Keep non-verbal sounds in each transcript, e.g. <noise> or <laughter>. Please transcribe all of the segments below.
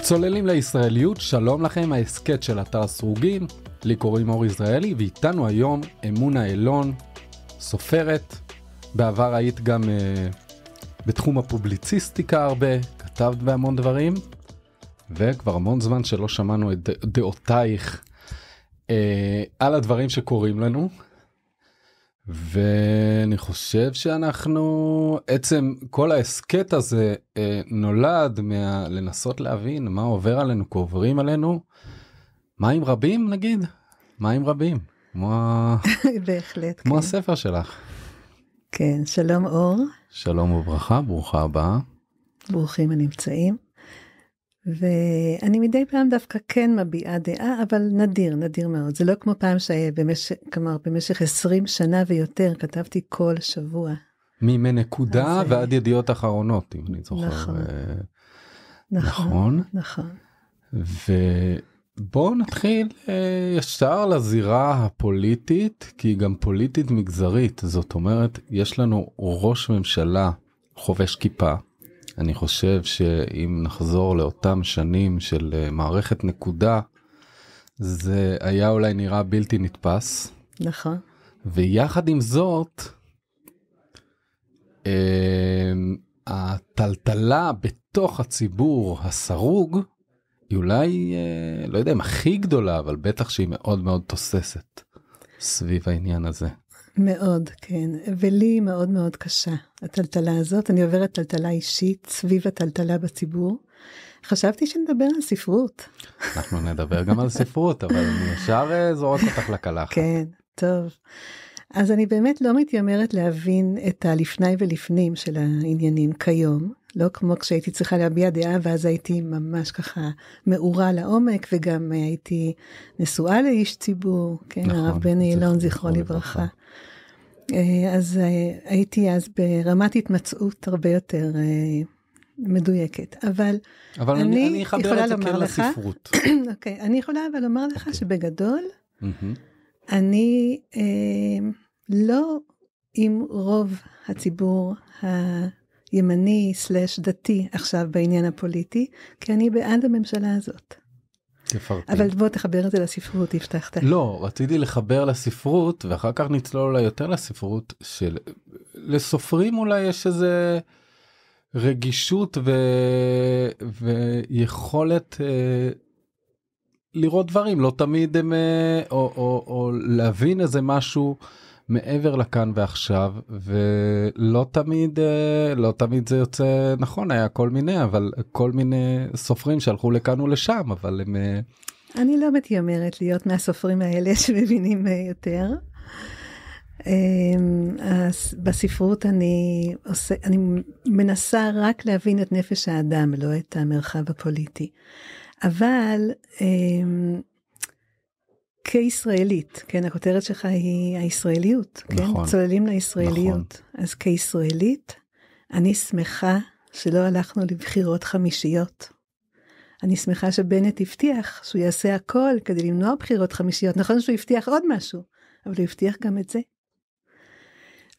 צוללים לישראליות, שלום לכם, ההסכת של אתר סרוגים, לי קוראים אור יזרעאלי, ואיתנו היום אמונה אלון, סופרת, בעבר היית גם אה, בתחום הפובליציסטיקה הרבה, כתבת בהמון דברים, וכבר המון זמן שלא שמענו את דעותייך אה, על הדברים שקורים לנו. ואני חושב שאנחנו עצם כל ההסכת הזה אה, נולד מה, לנסות להבין מה עובר עלינו קוברים עלינו מים רבים נגיד מים רבים כמו, <laughs> בהחלט, כמו כן. הספר שלך. כן שלום אור שלום וברכה ברוכה הבאה. ברוכים הנמצאים. ואני מדי פעם דווקא כן מביעה דעה, אבל נדיר, נדיר מאוד. זה לא כמו פעם שהיה שבמשך, כלומר, במשך 20 שנה ויותר כתבתי כל שבוע. מ"נקודה" אז... אה, ועד ידיעות אחרונות, אם אני זוכר. נכון. אה, נכון. נכון. נכון. ובואו נתחיל אה, ישר לזירה הפוליטית, כי היא גם פוליטית מגזרית. זאת אומרת, יש לנו ראש ממשלה חובש כיפה. אני חושב שאם נחזור לאותם שנים של אה, מערכת נקודה, זה היה אולי נראה בלתי נתפס. נכון. ויחד עם זאת, אה, הטלטלה בתוך הציבור הסרוג היא אולי, אה, לא יודע אם הכי גדולה, אבל בטח שהיא מאוד מאוד תוססת סביב העניין הזה. מאוד, כן. ולי מאוד מאוד קשה הטלטלה הזאת. אני עוברת טלטלה אישית סביב הטלטלה בציבור. חשבתי שנדבר על ספרות. אנחנו נדבר גם על ספרות, אבל אני ישר אה, זורק אותך לקלחת. כן, טוב. אז אני באמת לא מתיימרת להבין את הלפני ולפנים של העניינים כיום, לא כמו כשהייתי צריכה להביע דעה ואז הייתי ממש ככה מעורה לעומק וגם הייתי נשואה לאיש ציבור, כן, נכון, הרב בני אילון זכרו לברכה. אה, אז אה, הייתי אז ברמת התמצאות הרבה יותר אה, מדויקת, אבל, אבל אני, אני יכולה לומר לך, okay, <clears throat> אוקיי, אני יכולה אבל לומר לך okay. אוקיי. שבגדול, mm-hmm. אני אה, לא עם רוב הציבור הימני סלש דתי עכשיו בעניין הפוליטי, כי אני בעד הממשלה הזאת. תפרטי. אבל בוא תחבר את זה לספרות הבטחת. לא רציתי לחבר לספרות ואחר כך נצלול אולי יותר לספרות של לסופרים אולי יש איזה רגישות ו... ויכולת אה, לראות דברים לא תמיד הם אה, או, או, או להבין איזה משהו. אה... מעבר לכאן ועכשיו ולא תמיד אה, לא תמיד זה יוצא נכון היה כל מיני אבל כל מיני סופרים שהלכו לכאן ולשם אבל הם. אה, אני לא מתיימרת להיות מהסופרים האלה <laughs> שמבינים אה, יותר. אמ, אז בספרות אני, עושה, אני מנסה רק להבין את נפש האדם, לא את המרחב הפוליטי. אבל אמ, כישראלית, כן, הכותרת שלך היא הישראליות, כן, נכון, נכון. צוללים לישראליות. נכון. אז כישראלית, אני שמחה שלא הלכנו לבחירות חמישיות. אני שמחה שבנט הבטיח שהוא יעשה הכל כדי למנוע בחירות חמישיות. נכון שהוא הבטיח עוד משהו, אבל הוא הבטיח גם את זה.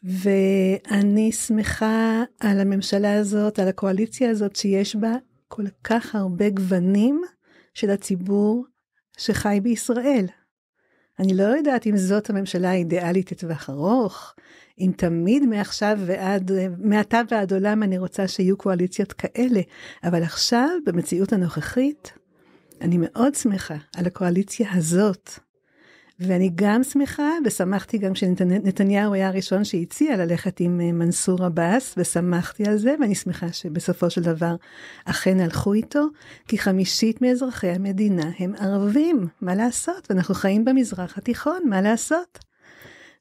ואני שמחה על הממשלה הזאת, על הקואליציה הזאת, שיש בה כל כך הרבה גוונים של הציבור שחי בישראל. אני לא יודעת אם זאת הממשלה האידיאלית לטווח ארוך, אם תמיד מעכשיו ועד, מעתה ועד עולם אני רוצה שיהיו קואליציות כאלה, אבל עכשיו, במציאות הנוכחית, אני מאוד שמחה על הקואליציה הזאת, ואני גם שמחה, ושמחתי גם שנתניהו היה הראשון שהציע ללכת עם אה, מנסור עבאס, ושמחתי על זה, ואני שמחה שבסופו של דבר אכן הלכו איתו, כי חמישית מאזרחי המדינה הם ערבים, מה לעשות? ואנחנו חיים במזרח התיכון, מה לעשות?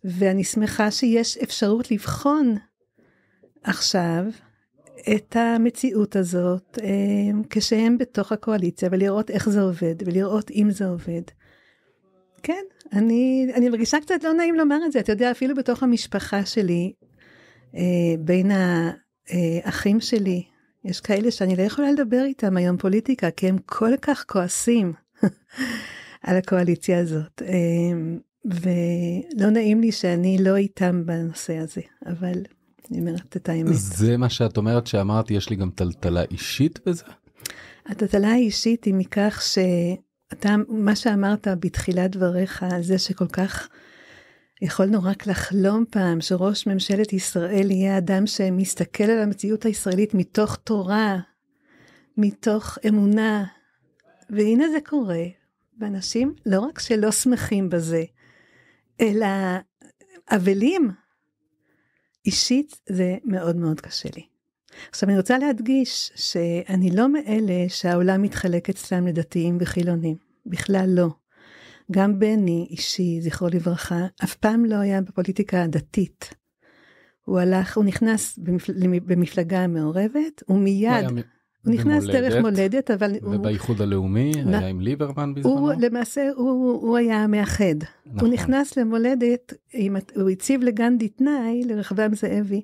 ואני שמחה שיש אפשרות לבחון עכשיו את המציאות הזאת אה, כשהם בתוך הקואליציה ולראות איך זה עובד ולראות אם זה עובד. כן, אני, אני מרגישה קצת לא נעים לומר את זה, אתה יודע, אפילו בתוך המשפחה שלי, אה, בין האחים אה, שלי, יש כאלה שאני לא יכולה לדבר איתם היום פוליטיקה, כי הם כל כך כועסים <laughs> על הקואליציה הזאת. אה, ולא נעים לי שאני לא איתם בנושא הזה, אבל אני אומרת את האמת. זה מה שאת אומרת שאמרת, יש לי גם טלטלה אישית בזה? הטלטלה האישית היא מכך ש... אתה, מה שאמרת בתחילת דבריך, זה שכל כך יכולנו רק לחלום פעם שראש ממשלת ישראל יהיה אדם שמסתכל על המציאות הישראלית מתוך תורה, מתוך אמונה, והנה זה קורה, ואנשים לא רק שלא שמחים בזה, אלא אבלים. אישית זה מאוד מאוד קשה לי. עכשיו אני רוצה להדגיש שאני לא מאלה שהעולם מתחלק אצלם לדתיים וחילונים, בכלל לא. גם בני אישי, זכרו לברכה, אף פעם לא היה בפוליטיקה הדתית. הוא הלך, הוא נכנס במפל... במפלגה המעורבת, ומיד... הוא, נכנס במולדת, דרך מולדת, אבל ובאיחוד הוא... ובאיחוד הלאומי, מה... היה עם ליברמן בזמנו? הוא, למעשה, הוא, הוא היה המאחד. נכון. הוא נכנס למולדת, עם... הוא הציב לגנדי תנאי, לרחבעם זאבי,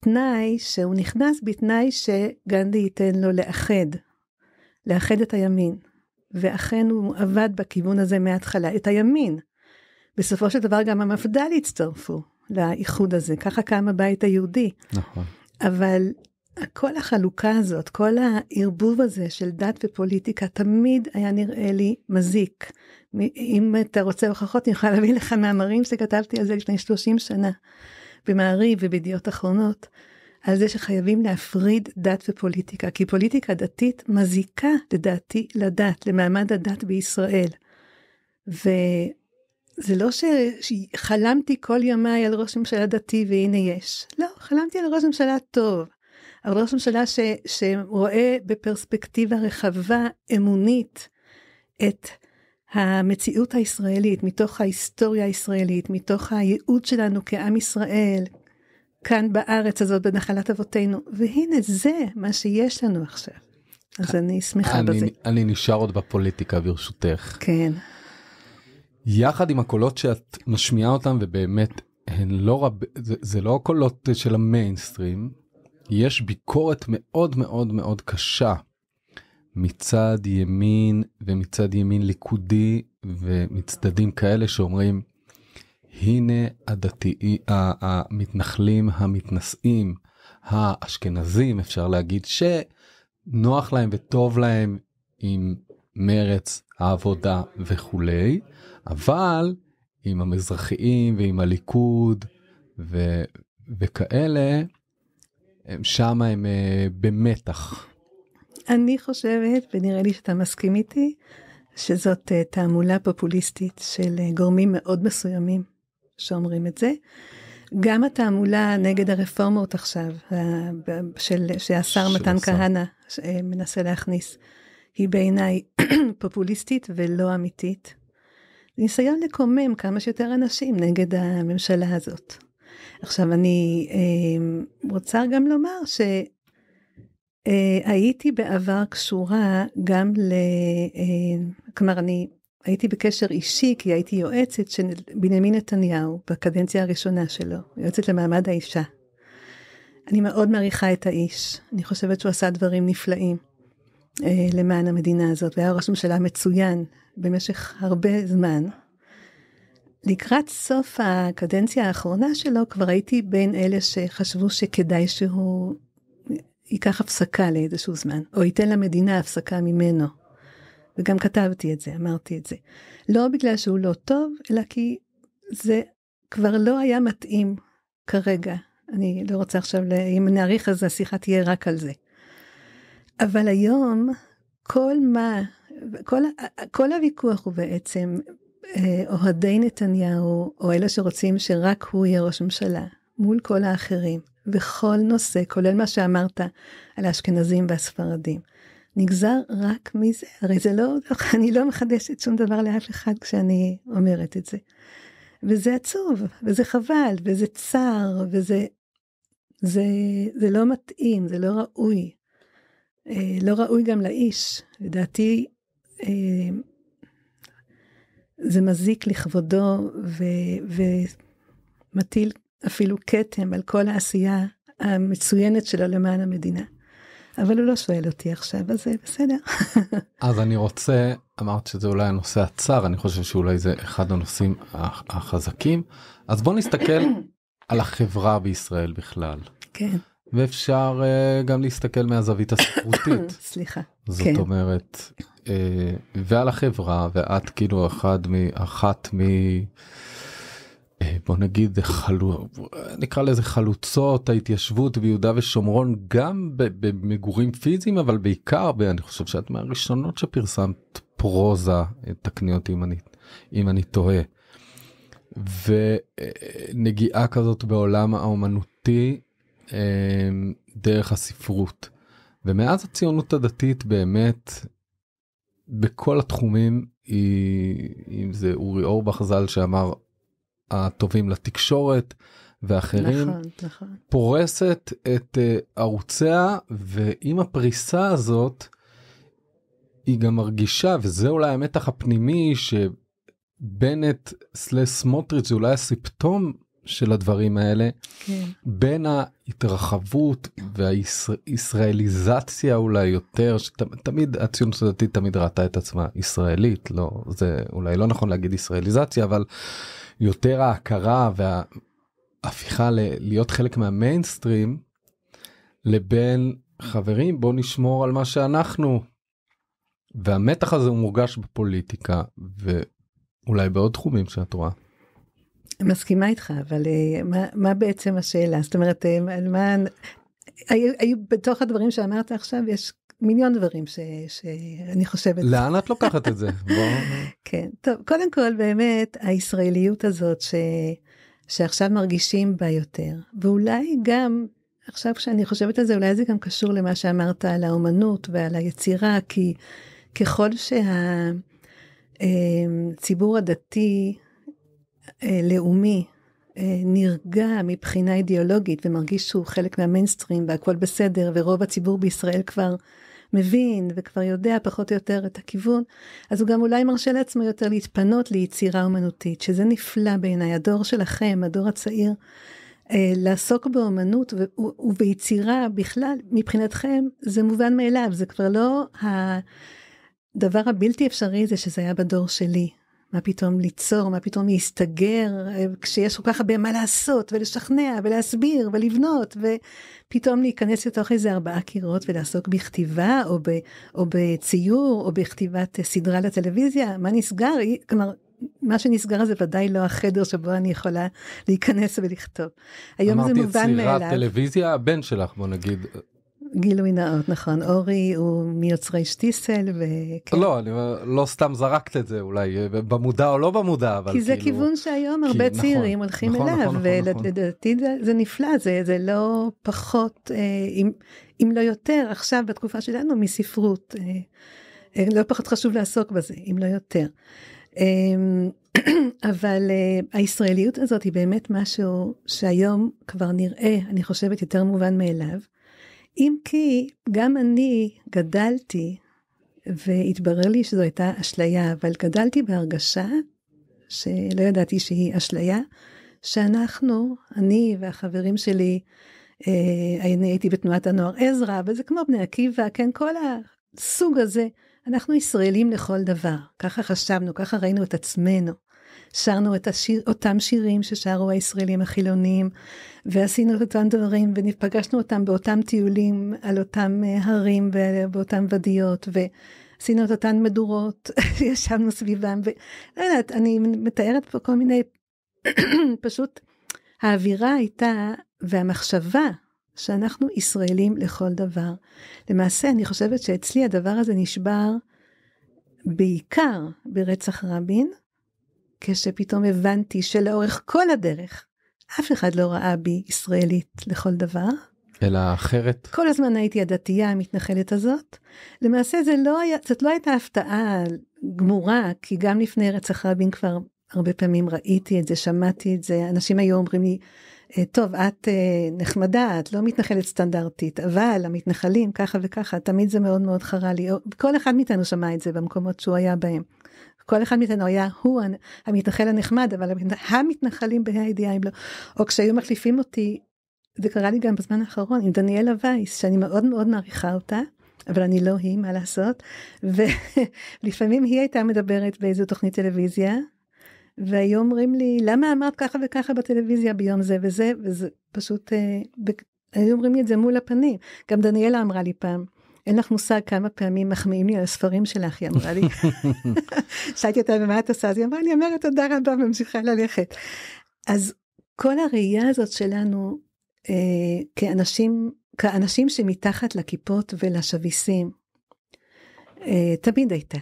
תנאי שהוא נכנס בתנאי שגנדי ייתן לו לאחד, לאחד את הימין. ואכן הוא עבד בכיוון הזה מההתחלה, את הימין. בסופו של דבר גם המפד"ל הצטרפו לאיחוד הזה, ככה קם הבית היהודי. נכון. אבל כל החלוקה הזאת, כל הערבוב הזה של דת ופוליטיקה, תמיד היה נראה לי מזיק. אם אתה רוצה הוכחות, אני יכולה להביא לך מאמרים שכתבתי על זה לפני 30 שנה. במעריב ובידיעות אחרונות, על זה שחייבים להפריד דת ופוליטיקה, כי פוליטיקה דתית מזיקה לדעתי לדת, למעמד הדת בישראל. וזה לא ש... שחלמתי כל ימיי על ראש ממשלה דתי והנה יש. לא, חלמתי על ראש ממשלה טוב, על ראש ממשלה ש... שרואה בפרספקטיבה רחבה, אמונית, את המציאות הישראלית, מתוך ההיסטוריה הישראלית, מתוך הייעוד שלנו כעם ישראל, כאן בארץ הזאת, בנחלת אבותינו, והנה זה מה שיש לנו עכשיו. אז אה, אני שמחה אני, בזה. אני נשאר עוד בפוליטיקה ברשותך. כן. יחד עם הקולות שאת משמיעה אותם ובאמת הן לא רב... זה, זה לא הקולות של המיינסטרים, יש ביקורת מאוד מאוד מאוד קשה מצד ימין ומצד ימין ליכודי ומצדדים כאלה שאומרים הנה הדתי, המתנחלים המתנשאים האשכנזים אפשר להגיד שנוח להם וטוב להם עם מרץ העבודה וכולי אבל עם המזרחיים ועם הליכוד ו, וכאלה שם הם uh, במתח. אני חושבת, ונראה לי שאתה מסכים איתי, שזאת אה, תעמולה פופוליסטית של אה, גורמים מאוד מסוימים שאומרים את זה. גם התעמולה נגד הרפורמות עכשיו, של, שהשר מתן כהנא אה, מנסה להכניס, היא בעיניי <clears throat> פופוליסטית ולא אמיתית. ניסיון לקומם כמה שיותר אנשים נגד הממשלה הזאת. עכשיו אני רוצה גם לומר ש... אה, הייתי בעבר קשורה גם ל... אה, כלומר, אני הייתי בקשר אישי, כי הייתי יועצת של בנימין נתניהו בקדנציה הראשונה שלו, יועצת למעמד האישה. אני מאוד מעריכה את האיש, אני חושבת שהוא עשה דברים נפלאים אה, למען המדינה הזאת, והיה ראש ממשלה מצוין במשך הרבה זמן. לקראת סוף הקדנציה האחרונה שלו כבר הייתי בין אלה שחשבו שכדאי שהוא ייקח הפסקה לאיזשהו זמן, או ייתן למדינה הפסקה ממנו. וגם כתבתי את זה, אמרתי את זה. לא בגלל שהוא לא טוב, אלא כי זה כבר לא היה מתאים כרגע. אני לא רוצה עכשיו, לה... אם נאריך אז השיחה תהיה רק על זה. אבל היום, כל מה, כל, כל הוויכוח הוא בעצם אה, אוהדי נתניהו, או אלה שרוצים שרק הוא יהיה ראש ממשלה, מול כל האחרים. בכל נושא, כולל מה שאמרת על האשכנזים והספרדים. נגזר רק מזה, הרי זה לא, אני לא מחדשת שום דבר לאף אחד כשאני אומרת את זה. וזה עצוב, וזה חבל, וזה צר, וזה זה, זה לא מתאים, זה לא ראוי. אה, לא ראוי גם לאיש. לדעתי, אה, זה מזיק לכבודו ו, ומטיל אפילו כתם על כל העשייה המצוינת שלו למען המדינה. אבל הוא לא שואל אותי עכשיו, אז זה בסדר. אז אני רוצה, אמרת שזה אולי הנושא הצר, אני חושב שאולי זה אחד הנושאים החזקים, אז בוא נסתכל <coughs> על החברה בישראל בכלל. כן. ואפשר uh, גם להסתכל מהזווית הספרותית. <coughs> סליחה. זאת כן. אומרת, uh, ועל החברה, ואת כאילו אחד מ... אחת מ... אה, בוא נגיד חלו... נקרא לזה חלוצות ההתיישבות ביהודה ושומרון גם במגורים פיזיים אבל בעיקר אני חושב שאת מהראשונות שפרסמת פרוזה אה, תקני אותי אם אני אם אני טועה. ונגיעה כזאת בעולם האומנותי אה, דרך הספרות ומאז הציונות הדתית באמת בכל התחומים היא אם זה אורי אורבך ז"ל שאמר הטובים לתקשורת ואחרים, נכון, נכון. פורסת את אה, ערוציה, ועם הפריסה הזאת, היא גם מרגישה, וזה אולי המתח הפנימי, שבנט סלס סמוטריץ' זה אולי הסיפטום של הדברים האלה, כן. בין ההתרחבות והישראליזציה אולי יותר, שתמיד שת... הציונות הדתית תמיד ראתה את עצמה ישראלית, לא, זה אולי לא נכון להגיד ישראליזציה, אבל... יותר ההכרה וההפיכה ל- להיות חלק מהמיינסטרים, לבין חברים בוא נשמור על מה שאנחנו. והמתח הזה הוא מורגש בפוליטיקה ואולי בעוד תחומים שאת רואה. מסכימה איתך אבל אה, מה, מה בעצם השאלה זאת אומרת אה, מה היו, היו בתוך הדברים שאמרת עכשיו יש מיליון דברים ש, שאני חושבת. לאן את לוקחת את זה? <laughs> בוא. כן, טוב, קודם כל באמת הישראליות הזאת ש, שעכשיו מרגישים בה יותר, ואולי גם עכשיו כשאני חושבת על זה, אולי זה גם קשור למה שאמרת על האומנות ועל היצירה, כי ככל שהציבור אה, הדתי, אה, לאומי, אה, נרגע מבחינה אידיאולוגית ומרגיש שהוא חלק מהמיינסטרים והכל בסדר ורוב הציבור בישראל כבר מבין וכבר יודע פחות או יותר את הכיוון, אז הוא גם אולי מרשה לעצמו יותר להתפנות ליצירה אומנותית, שזה נפלא בעיניי, הדור שלכם, הדור הצעיר, אה, לעסוק באומנות וביצירה בכלל, מבחינתכם זה מובן מאליו, זה כבר לא הדבר הבלתי אפשרי זה שזה היה בדור שלי. מה פתאום ליצור, מה פתאום להסתגר, אה, כשיש כל כך הרבה מה לעשות ולשכנע ולהסביר ולבנות, ופתאום להיכנס לתוך איזה ארבעה קירות ולעסוק בכתיבה או, ב, או בציור או בכתיבת סדרה לטלוויזיה, מה נסגר? כלומר, מה שנסגר זה ודאי לא החדר שבו אני יכולה להיכנס ולכתוב. היום זה מובן מאליו. אמרתי את סלירת טלוויזיה, הבן שלך בוא נגיד גילוי נאות, נכון. אורי הוא מיוצרי שטיסל ו... כן. לא, אני לא סתם זרקת את זה אולי, במודע או לא במודע, אבל כאילו... כי זה כאילו... כיוון שהיום הרבה נכון, צעירים נכון, הולכים נכון, אליו, נכון, נכון, נכון. ולדעתי נכון. זה, זה נפלא, זה, זה לא פחות, אה, אם, אם לא יותר, עכשיו בתקופה שלנו, מספרות. אה, אה, לא פחות חשוב לעסוק בזה, אם לא יותר. אמ, <clears throat> אבל הישראליות הזאת היא באמת משהו שהיום כבר נראה, אני חושבת, יותר מובן מאליו. אם כי גם אני גדלתי, והתברר לי שזו הייתה אשליה, אבל גדלתי בהרגשה, שלא ידעתי שהיא אשליה, שאנחנו, אני והחברים שלי, אה, אני הייתי בתנועת הנוער עזרא, וזה כמו בני עקיבא, כן, כל הסוג הזה, אנחנו ישראלים לכל דבר. ככה חשבנו, ככה ראינו את עצמנו. שרנו את השיר, אותם שירים ששרו הישראלים החילונים, ועשינו את אותם דברים, ופגשנו אותם באותם טיולים על אותם אה, הרים ובאותן ואדיות, ועשינו את אותן מדורות, <laughs> ישבנו סביבם, ולא יודעת, אני מתארת פה כל מיני, <clears throat> פשוט האווירה הייתה, והמחשבה שאנחנו ישראלים לכל דבר. למעשה, אני חושבת שאצלי הדבר הזה נשבר בעיקר ברצח רבין, כשפתאום הבנתי שלאורך כל הדרך אף אחד לא ראה בי ישראלית לכל דבר. אלא אחרת. כל הזמן הייתי הדתייה המתנחלת הזאת. למעשה זה לא היה, זאת לא הייתה הפתעה גמורה, כי גם לפני רצח רבין כבר הרבה פעמים ראיתי את זה, שמעתי את זה, אנשים היו אומרים לי, אה, טוב, את אה, נחמדה, את לא מתנחלת סטנדרטית, אבל המתנחלים ככה וככה, תמיד זה מאוד מאוד חרה לי. כל אחד מאיתנו שמע את זה במקומות שהוא היה בהם. כל אחד מאיתנו היה הוא המתנחל הנחמד, אבל המתנחלים בה"א הידיעה הם לא. או כשהיו מחליפים אותי, זה קרה לי גם בזמן האחרון עם דניאלה וייס, שאני מאוד מאוד מעריכה אותה. אבל אני לא היא, מה לעשות? ולפעמים היא הייתה מדברת באיזו תוכנית טלוויזיה, והיו אומרים לי, למה אמרת ככה וככה בטלוויזיה ביום זה וזה, וזה פשוט, אה, ב... היו אומרים לי את זה מול הפנים. גם דניאלה אמרה לי פעם, אין לך מושג כמה פעמים מחמיאים לי על הספרים שלך, היא אמרה לי. <laughs> <laughs> שאלתי אותה, ומה את עושה? אז היא אמרה, אני אומרת תודה רבה, ממשיכה ללכת. אז כל הראייה הזאת שלנו, אה, כאנשים, כאנשים שמתחת לכיפות ולשביסים, אה, תמיד הייתה.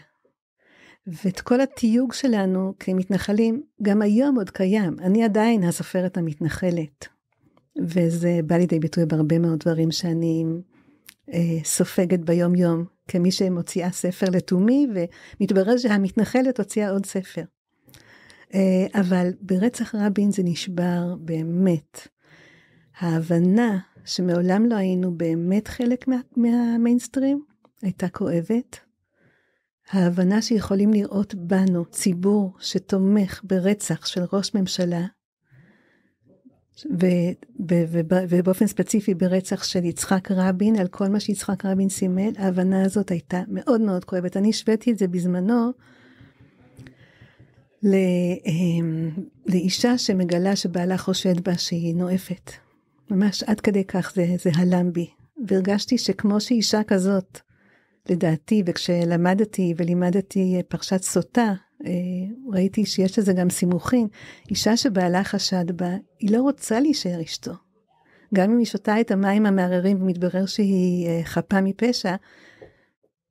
ואת כל התיוג שלנו כמתנחלים, גם היום עוד קיים. אני עדיין הסופרת המתנחלת. וזה בא לידי ביטוי בהרבה מאוד דברים שאני אה, סופגת ביום-יום, כמי שמוציאה ספר לתומי, ומתברר שהמתנחלת הוציאה עוד ספר. אה, אבל ברצח רבין זה נשבר באמת. ההבנה שמעולם לא היינו באמת חלק מה, מהמיינסטרים הייתה כואבת. ההבנה שיכולים לראות בנו ציבור שתומך ברצח של ראש ממשלה, ובאופן ספציפי ברצח של יצחק רבין, על כל מה שיצחק רבין סימל, ההבנה הזאת הייתה מאוד מאוד כואבת. אני השוויתי את זה בזמנו אמ, לאישה שמגלה שבעלה חושד בה שהיא נואפת. ממש עד כדי כך זה, זה הלם בי. והרגשתי שכמו שאישה כזאת, לדעתי, וכשלמדתי ולימדתי פרשת סוטה, אה, ראיתי שיש לזה גם סימוכין, אישה שבעלה חשד בה, היא לא רוצה להישאר אשתו. גם אם היא שותה את המים המערערים ומתברר שהיא אה, חפה מפשע,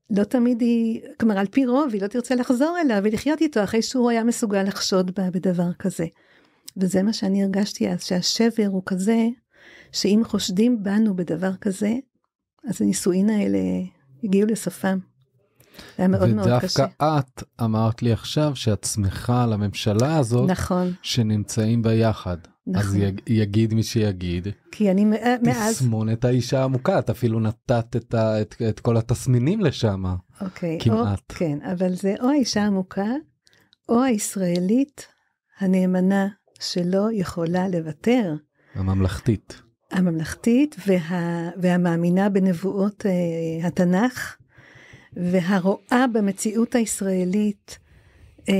לא תמיד היא, כלומר על פי רוב היא לא תרצה לחזור אליו ולחיות איתו אחרי שהוא היה מסוגל לחשוד בה בדבר כזה. וזה מה שאני הרגשתי אז, שהשבר הוא כזה, שאם חושדים בנו בדבר כזה, אז הנישואין האלה הגיעו לסופם. היה מאוד מאוד קשה. ודווקא את אמרת לי עכשיו שאת שמחה על הממשלה הזאת, נכון, שנמצאים בה יחד. נכון. אז י, יגיד מי שיגיד. כי אני אה, מאז... תסמון את האישה העמוקה, את אפילו נתת את, ה, את, את כל התסמינים לשם. אוקיי. כמעט. או, כן, אבל זה או האישה העמוקה, או הישראלית הנאמנה שלא יכולה לוותר. הממלכתית. הממלכתית וה, והמאמינה בנבואות אה, התנ"ך, והרואה במציאות הישראלית אה,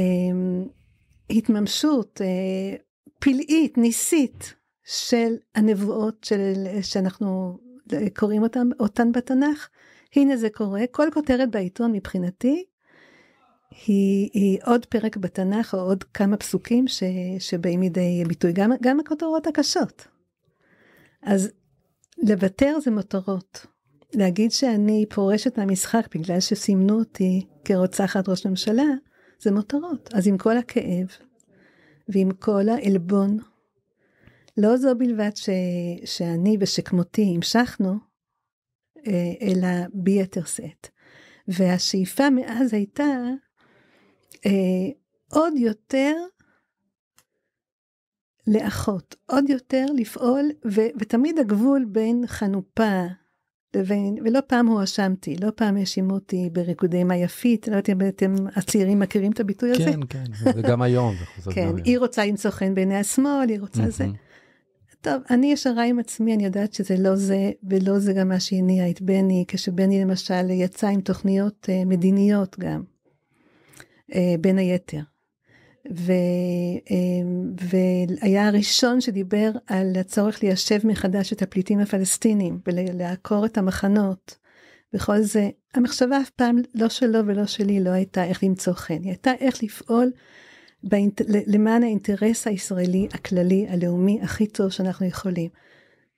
התממשות אה, פלאית, ניסית, של הנבואות של, שאנחנו אה, קוראים אותן, אותן בתנ"ך. הנה זה קורה, כל כותרת בעיתון מבחינתי היא, היא עוד פרק בתנ"ך או עוד כמה פסוקים ש, שבאים מידי ביטוי, גם, גם הכותרות הקשות. אז לוותר זה מותרות. להגיד שאני פורשת מהמשחק בגלל שסימנו אותי כרוצחת ראש ממשלה, זה מותרות. אז עם כל הכאב ועם כל העלבון, לא זו בלבד ש, שאני ושכמותי המשכנו, אה, אלא ביתר שאת. והשאיפה מאז הייתה אה, עוד יותר לאחות, עוד יותר לפעול, ו, ותמיד הגבול בין חנופה לבין, ולא פעם הואשמתי, לא פעם האשימו אותי בריקודי מאיפית, לא יודעת אם אתם הצעירים מכירים את הביטוי הזה. כן, כן, וגם היום. כן, היא רוצה למצוא חן בעיני השמאל, היא רוצה זה. טוב, אני ישרה עם עצמי, אני יודעת שזה לא זה, ולא זה גם מה שהניע את בני, כשבני למשל יצא עם תוכניות אה, מדיניות גם, אה, בין היתר. ו, אמ, והיה הראשון שדיבר על הצורך ליישב מחדש את הפליטים הפלסטינים ולעקור את המחנות. בכל זה, המחשבה אף פעם לא שלו ולא שלי לא הייתה איך למצוא חן, היא הייתה איך לפעול באינט... למען האינטרס הישראלי הכללי הלאומי הכי טוב שאנחנו יכולים.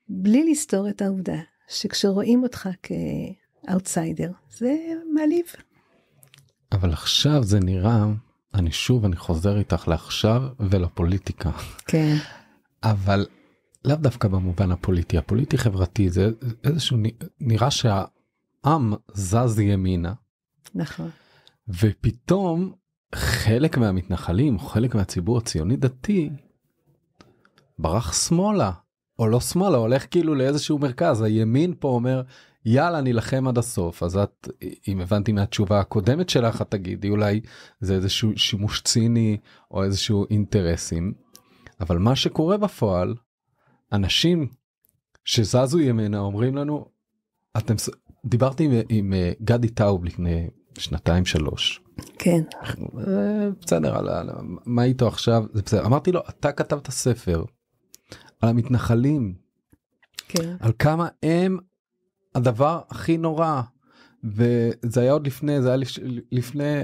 בלי לסתור את העובדה שכשרואים אותך כאוטסיידר זה מעליב. אבל עכשיו זה נראה אני שוב, אני חוזר איתך לעכשיו ולפוליטיקה. כן. אבל לאו דווקא במובן הפוליטי, הפוליטי חברתי זה איזשהו, נראה שהעם זז ימינה. נכון. ופתאום חלק מהמתנחלים, חלק מהציבור הציוני דתי, ברח שמאלה, או לא שמאלה, הולך כאילו לאיזשהו מרכז, הימין פה אומר, יאללה נילחם עד הסוף אז את אם הבנתי מהתשובה הקודמת שלך את תגידי אולי זה איזשהו שימוש ציני או איזשהו אינטרסים. אבל מה שקורה בפועל אנשים שזזו ימינה אומרים לנו אתם דיברתי עם, עם אה, גדי טאוב לפני שנתיים שלוש. כן. אה, בסדר, על, על, מה איתו עכשיו? זה בסדר. אמרתי לו, אתה כתבת ספר על המתנחלים. כן. על כמה הם הדבר הכי נורא וזה היה עוד לפני זה היה לפ, לפני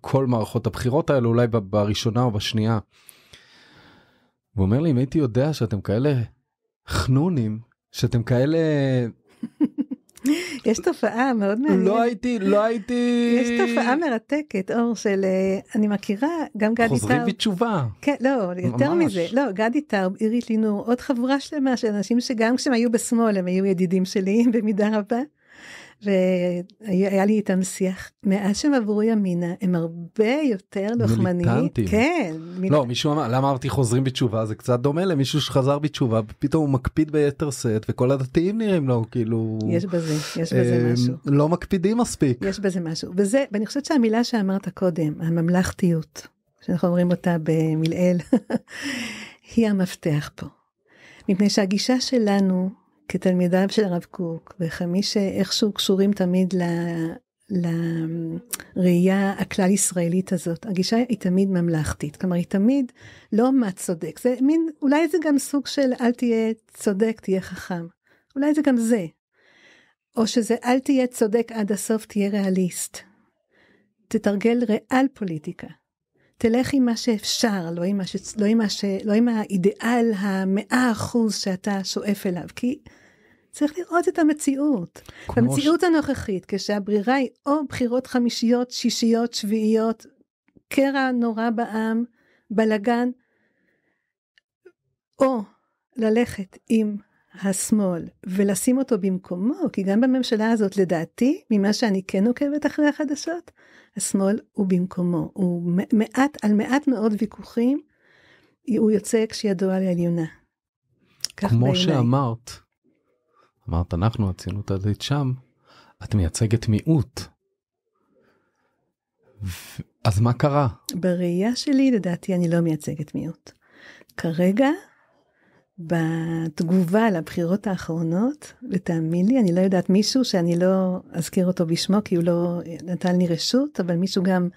כל מערכות הבחירות האלו אולי בראשונה או בשנייה. הוא אומר לי אם הייתי יודע שאתם כאלה חנונים שאתם כאלה יש תופעה מאוד מעניינת. לא הייתי, לא הייתי... יש תופעה מרתקת, אור, של אה, אני מכירה, גם גדי טאוב. חוזרים בתשובה. כן, לא, יותר ממש. מזה. לא, גדי טאוב, עירית לינור, עוד חבורה שלמה של אנשים שגם כשהם היו בשמאל הם היו ידידים שלי <laughs> במידה רבה. והיה לי איתם שיח. מאז שהם עברו ימינה, הם הרבה יותר לוחמניים. מיליטנטים. כן. מיל... לא, מישהו אמר, למה אמרתי חוזרים בתשובה? זה קצת דומה למישהו שחזר בתשובה, פתאום הוא מקפיד ביתר שאת, וכל הדתיים נראים לו, כאילו... יש בזה, יש בזה אה, משהו. לא מקפידים מספיק. יש בזה משהו. וזה, ואני חושבת שהמילה שאמרת קודם, הממלכתיות, שאנחנו אומרים אותה במילאל, <laughs> היא המפתח פה. מפני שהגישה שלנו, כתלמידיו של הרב קוק, וכמי שאיכשהו קשורים תמיד ל... לראייה הכלל ישראלית הזאת. הגישה היא תמיד ממלכתית, כלומר היא תמיד לא מה צודק, זה מין, אולי זה גם סוג של אל תהיה צודק, תהיה חכם. אולי זה גם זה. או שזה אל תהיה צודק עד הסוף, תהיה ריאליסט. תתרגל ריאל פוליטיקה. תלך עם מה שאפשר, לא עם, מה ש... לא עם, מה ש... לא עם האידיאל המאה אחוז שאתה שואף אליו, כי צריך לראות את המציאות. במציאות ש... הנוכחית, כשהברירה היא או בחירות חמישיות, שישיות, שביעיות, קרע נורא בעם, בלגן, או ללכת עם השמאל ולשים אותו במקומו, כי גם בממשלה הזאת לדעתי, ממה שאני כן עוקבת אחרי החדשות, השמאל הוא במקומו, הוא מעט, על מעט מאוד ויכוחים, הוא יוצא כשידוע על העליונה. כמו בעיני. שאמרת, אמרת אנחנו הציונות הדתית שם, את מייצגת מיעוט. אז מה קרה? בראייה שלי לדעתי אני לא מייצגת מיעוט. כרגע בתגובה לבחירות האחרונות, ותאמין לי, אני לא יודעת מישהו שאני לא אזכיר אותו בשמו, כי הוא לא נתן לי רשות, אבל מישהו גם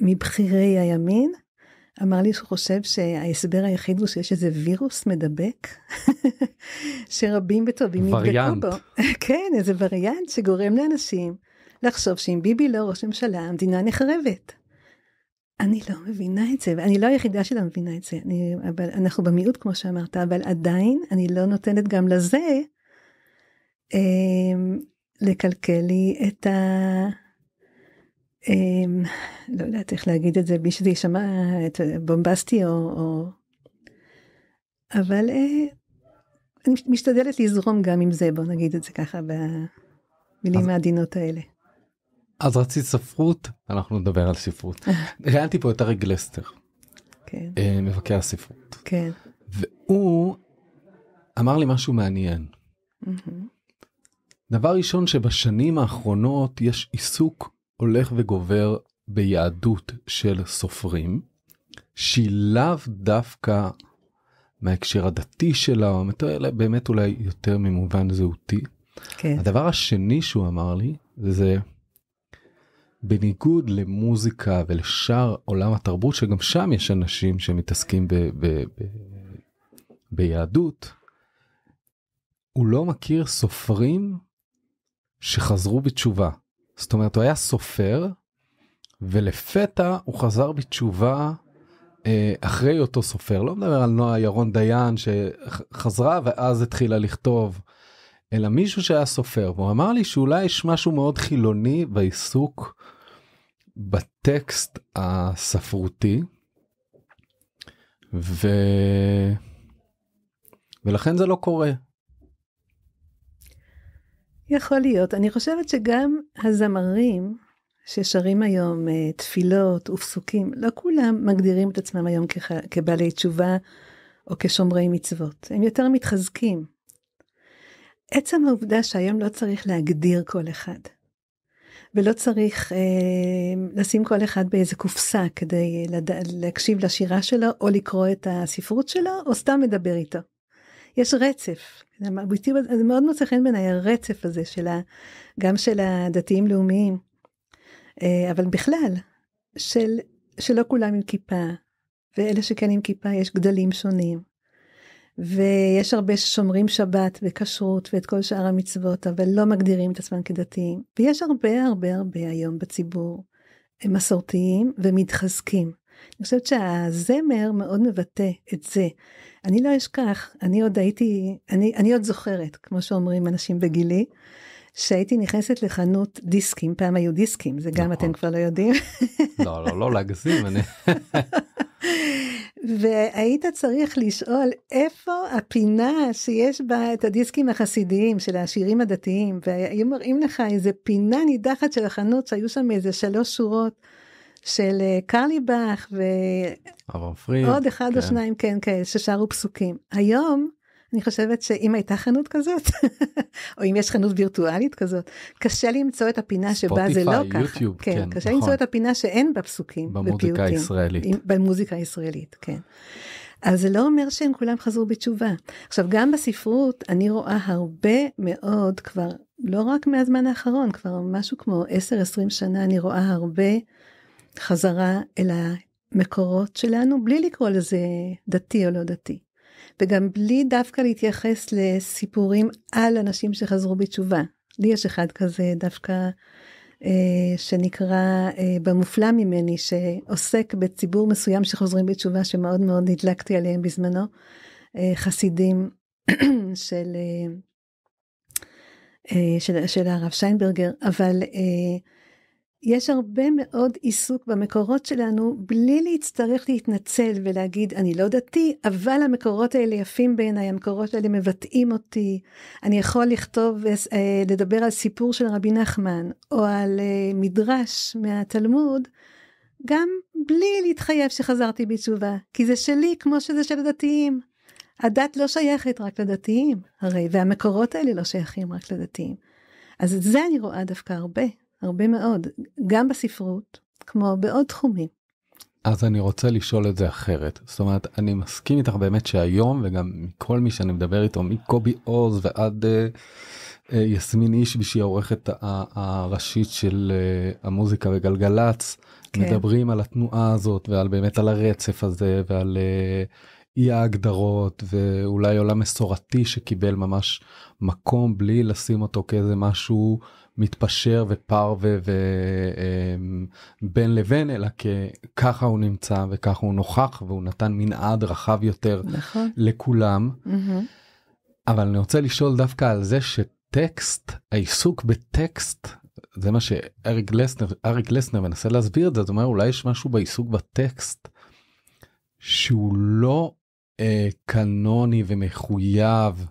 מבכירי הימין, אמר לי שהוא חושב שההסבר היחיד הוא שיש איזה וירוס מדבק, <laughs> שרבים וטובים נדבקו בו. <laughs> כן, איזה וריאנט שגורם לאנשים לחשוב שאם ביבי לא ראש ממשלה, המדינה נחרבת. אני לא מבינה את זה, ואני לא היחידה שלא מבינה את זה, אני, אבל אנחנו במיעוט כמו שאמרת, אבל עדיין אני לא נותנת גם לזה אה, לקלקל לי את ה... אה, לא יודעת איך להגיד את זה בלי שזה יישמע בומבסטי או... או... אבל אה, אני משתדלת לזרום גם עם זה, בוא נגיד את זה ככה במילים העדינות האלה. אז רצית ספרות אנחנו נדבר על ספרות. ראיינתי <laughs> פה את אריק גלסטר. כן. אה, מבקר הספרות. כן. והוא אמר לי משהו מעניין. דבר ראשון שבשנים האחרונות יש עיסוק הולך וגובר ביהדות של סופרים שהיא לאו דווקא מההקשר הדתי שלה אלא באמת אולי יותר ממובן זהותי. כן. הדבר השני שהוא אמר לי זה בניגוד למוזיקה ולשאר עולם התרבות שגם שם יש אנשים שמתעסקים ב, ב, ב, ביהדות, הוא לא מכיר סופרים שחזרו בתשובה. זאת אומרת הוא היה סופר ולפתע הוא חזר בתשובה אה, אחרי אותו סופר לא מדבר על נועה ירון דיין שחזרה ואז התחילה לכתוב אלא מישהו שהיה סופר והוא אמר לי שאולי יש משהו מאוד חילוני בעיסוק בטקסט הספרותי. ו... ולכן זה לא קורה. יכול להיות. אני חושבת שגם הזמרים ששרים היום אה, תפילות ופסוקים, לא כולם מגדירים את עצמם היום כח... כבעלי תשובה או כשומרי מצוות. הם יותר מתחזקים. עצם העובדה שהיום לא צריך להגדיר כל אחד, ולא צריך אה, לשים כל אחד באיזה קופסה כדי לד... להקשיב לשירה שלו, או לקרוא את הספרות שלו, או סתם לדבר איתו. יש רצף, זה מאוד מוצא חן בעיניי, הרצף הזה של ה... גם של הדתיים לאומיים, אה, אבל בכלל, של... שלא כולם עם כיפה, ואלה שכן עם כיפה יש גדלים שונים. ויש הרבה ששומרים שבת וכשרות ואת כל שאר המצוות, אבל לא מגדירים את עצמם כדתיים. ויש הרבה הרבה הרבה היום בציבור מסורתיים ומתחזקים. אני חושבת שהזמר מאוד מבטא את זה. אני לא אשכח, אני עוד הייתי, אני, אני עוד זוכרת, כמו שאומרים אנשים בגילי, שהייתי נכנסת לחנות דיסקים, פעם היו דיסקים, זה גם נכון. אתם כבר לא יודעים. לא, לא, לא להגזים, אני... <laughs> והיית צריך לשאול איפה הפינה שיש בה את הדיסקים החסידיים של השירים הדתיים, והיו מראים לך איזה פינה נידחת של החנות שהיו שם איזה שלוש שורות. של אה, קרליבך ועוד אחד כן. או שניים כן כאלה כן, ששרו פסוקים היום אני חושבת שאם הייתה חנות כזאת, <laughs> או אם יש חנות וירטואלית כזאת, קשה למצוא את הפינה שבה זה לא ככה. ספוטיפיי, יוטיוב, כן, נכון. קשה למצוא נכון. את הפינה שאין בה פסוקים, במוזיקה הישראלית. במוזיקה הישראלית, כן. אז זה לא אומר שהם כולם חזרו בתשובה. עכשיו, גם בספרות אני רואה הרבה מאוד כבר, לא רק מהזמן האחרון, כבר משהו כמו 10-20 שנה, אני רואה הרבה חזרה אל המקורות שלנו, בלי לקרוא לזה דתי או לא דתי. וגם בלי דווקא להתייחס לסיפורים על אנשים שחזרו בתשובה. לי יש אחד כזה דווקא אה, שנקרא אה, במופלא ממני, שעוסק בציבור מסוים שחוזרים בתשובה, שמאוד מאוד נדלקתי עליהם בזמנו, אה, חסידים <clears throat> של, אה, אה, של, של הרב שיינברגר, אבל אה, יש הרבה מאוד עיסוק במקורות שלנו בלי להצטרך להתנצל ולהגיד אני לא דתי אבל המקורות האלה יפים בעיניי המקורות האלה מבטאים אותי אני יכול לכתוב אה, לדבר על סיפור של רבי נחמן או על אה, מדרש מהתלמוד גם בלי להתחייב שחזרתי בתשובה כי זה שלי כמו שזה של הדתיים. הדת לא שייכת רק לדתיים הרי והמקורות האלה לא שייכים רק לדתיים. אז את זה אני רואה דווקא הרבה הרבה מאוד, גם בספרות, כמו בעוד תחומים. אז אני רוצה לשאול את זה אחרת. זאת אומרת, אני מסכים איתך באמת שהיום, וגם מכל מי שאני מדבר איתו, מקובי עוז ועד אה, אה, יסמין אישבי, שהיא העורכת הראשית של אה, המוזיקה בגלגלצ, כן. מדברים על התנועה הזאת ועל באמת על הרצף הזה ועל אה, אי ההגדרות ואולי עולם מסורתי שקיבל ממש מקום בלי לשים אותו כאיזה משהו. אה, מתפשר ופרווה ובין אמ, אה, לבין אלא ככה הוא נמצא וככה הוא נוכח והוא נתן מנעד רחב יותר נכון. לכולם. Mm-hmm. אבל אני רוצה לשאול דווקא על זה שטקסט העיסוק בטקסט זה מה שאריק לסנר אריק לסנר מנסה להסביר את זה זאת אומרת אולי יש משהו בעיסוק בטקסט שהוא לא אה, קנוני ומחויב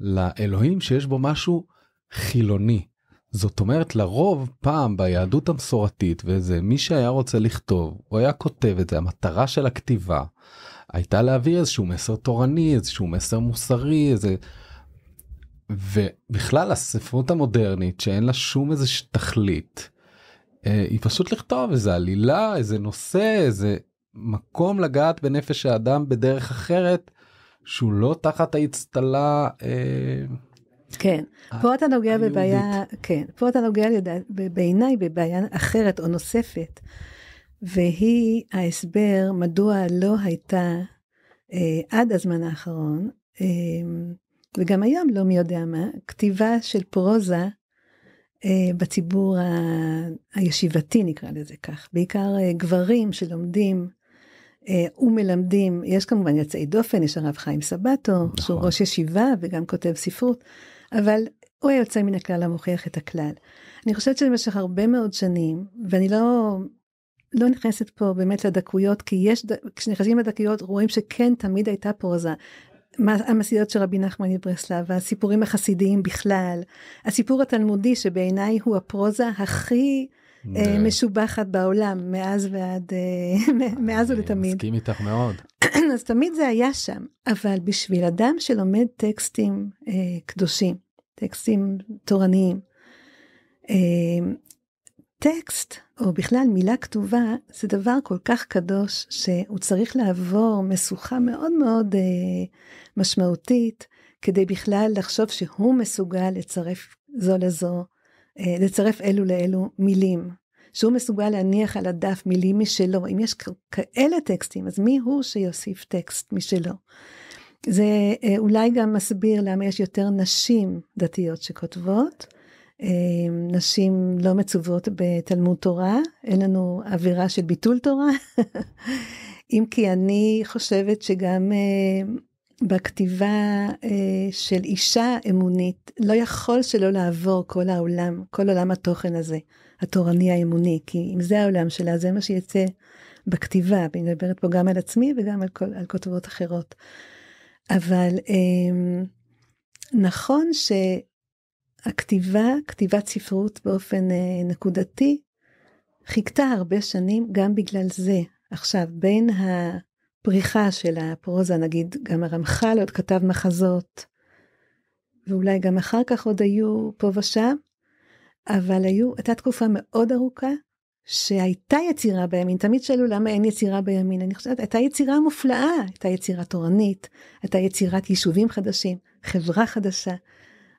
לאלוהים שיש בו משהו חילוני. זאת אומרת לרוב פעם ביהדות המסורתית וזה מי שהיה רוצה לכתוב הוא היה כותב את זה המטרה של הכתיבה הייתה להעביר איזשהו מסר תורני איזשהו מסר מוסרי איזה. ובכלל הספרות המודרנית שאין לה שום איזה תכלית אה, היא פשוט לכתוב איזה עלילה איזה נושא איזה מקום לגעת בנפש האדם בדרך אחרת שהוא לא תחת האצטלה. אה, כן, אה, פה אתה נוגע היהודית. בבעיה, כן, פה אתה נוגע בעיניי בבעיה אחרת או נוספת, והיא ההסבר מדוע לא הייתה אה, עד הזמן האחרון, אה, וגם היום לא מי יודע מה, כתיבה של פרוזה אה, בציבור ה, הישיבתי נקרא לזה כך, בעיקר אה, גברים שלומדים אה, ומלמדים, יש כמובן יוצאי דופן, יש הרב חיים סבטו, נכון. שהוא ראש ישיבה וגם כותב ספרות, אבל הוא היוצא מן הכלל המוכיח את הכלל. אני חושבת שבמשך הרבה מאוד שנים, ואני לא, לא נכנסת פה באמת לדקויות, כי יש, כשנכנסים לדקויות רואים שכן תמיד הייתה פה רזה. המעשיות של רבי נחמן מברסלב, והסיפורים החסידיים בכלל, הסיפור התלמודי שבעיניי הוא הפרוזה הכי... אה, משובחת בעולם מאז ועד, אה, <laughs> מאז ולתמיד. מסכים איתך מאוד. <clears throat> אז תמיד זה היה שם, אבל בשביל אדם שלומד טקסטים אה, קדושים, טקסטים תורניים, אה, טקסט, או בכלל מילה כתובה, זה דבר כל כך קדוש, שהוא צריך לעבור משוכה מאוד מאוד אה, משמעותית, כדי בכלל לחשוב שהוא מסוגל לצרף זו לזו אה, לצרף אלו לאלו מילים, שהוא מסוגל להניח על הדף מילים משלו. אם יש כאלה טקסטים, אז מי הוא שיוסיף טקסט משלו? זה אה, אולי גם מסביר למה יש יותר נשים דתיות שכותבות. אה, נשים לא מצוות בתלמוד תורה, אין לנו אווירה של ביטול תורה. <laughs> אם כי אני חושבת שגם בכתיבה אה, של אישה אמונית, לא יכול שלא לעבור כל העולם, כל עולם התוכן הזה, התורני האמוני, כי אם זה העולם שלה, זה מה שיצא בכתיבה, ואני מדברת פה גם על עצמי וגם על, כל, על כותבות אחרות. אבל אה, נכון שהכתיבה, כתיבת ספרות באופן אה, נקודתי, חיכתה הרבה שנים גם בגלל זה. עכשיו, בין ה... פריחה של הפרוזה, נגיד גם הרמח"ל עוד כתב מחזות, ואולי גם אחר כך עוד היו פה ושם, אבל היו, הייתה תקופה מאוד ארוכה שהייתה יצירה בימין, תמיד שאלו למה אין יצירה בימין, אני חושבת, הייתה יצירה מופלאה, הייתה יצירה תורנית, הייתה יצירת יישובים חדשים, חברה חדשה,